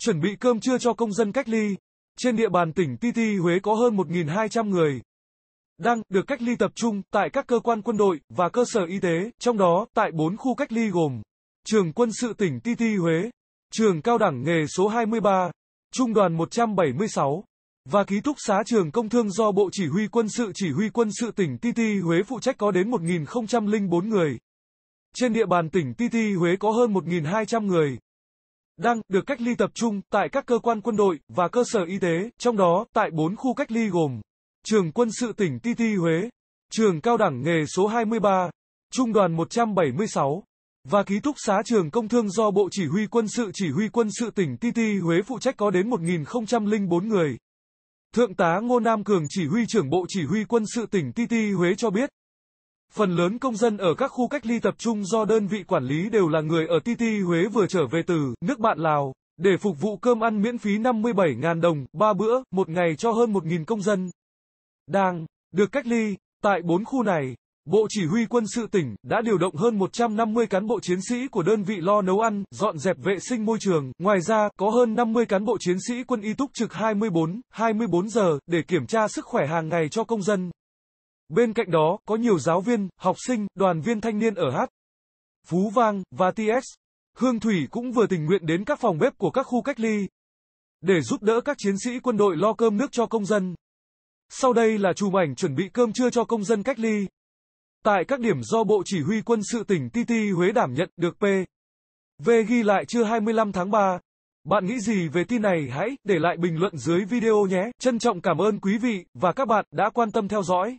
chuẩn bị cơm trưa cho công dân cách ly. Trên địa bàn tỉnh Ti Ti Huế có hơn 1.200 người đang được cách ly tập trung tại các cơ quan quân đội và cơ sở y tế, trong đó tại 4 khu cách ly gồm Trường quân sự tỉnh Ti Ti Huế, Trường cao đẳng nghề số 23, Trung đoàn 176 và ký túc xá trường công thương do Bộ Chỉ huy quân sự Chỉ huy quân sự tỉnh Ti Ti Huế phụ trách có đến 1.004 người. Trên địa bàn tỉnh Ti Ti Huế có hơn 1.200 người đang được cách ly tập trung tại các cơ quan quân đội và cơ sở y tế, trong đó tại 4 khu cách ly gồm Trường quân sự tỉnh Ti Ti Huế, Trường cao đẳng nghề số 23, Trung đoàn 176 và ký túc xá trường công thương do Bộ Chỉ huy Quân sự Chỉ huy Quân sự tỉnh Ti Ti Huế phụ trách có đến 1.004 người. Thượng tá Ngô Nam Cường Chỉ huy trưởng Bộ Chỉ huy Quân sự tỉnh Ti Ti Huế cho biết, Phần lớn công dân ở các khu cách ly tập trung do đơn vị quản lý đều là người ở TT Huế vừa trở về từ nước bạn Lào, để phục vụ cơm ăn miễn phí 57.000 đồng, 3 bữa, một ngày cho hơn 1.000 công dân. Đang được cách ly tại 4 khu này. Bộ Chỉ huy quân sự tỉnh đã điều động hơn 150 cán bộ chiến sĩ của đơn vị lo nấu ăn, dọn dẹp vệ sinh môi trường. Ngoài ra, có hơn 50 cán bộ chiến sĩ quân y túc trực 24, 24 giờ để kiểm tra sức khỏe hàng ngày cho công dân. Bên cạnh đó, có nhiều giáo viên, học sinh, đoàn viên thanh niên ở Hát, Phú Vang và TX, Hương Thủy cũng vừa tình nguyện đến các phòng bếp của các khu cách ly để giúp đỡ các chiến sĩ quân đội lo cơm nước cho công dân. Sau đây là chùm ảnh chuẩn bị cơm trưa cho công dân cách ly. Tại các điểm do Bộ Chỉ huy Quân sự tỉnh TT Huế đảm nhận được P. V ghi lại trưa 25 tháng 3. Bạn nghĩ gì về tin này hãy để lại bình luận dưới video nhé. Trân trọng cảm ơn quý vị và các bạn đã quan tâm theo dõi.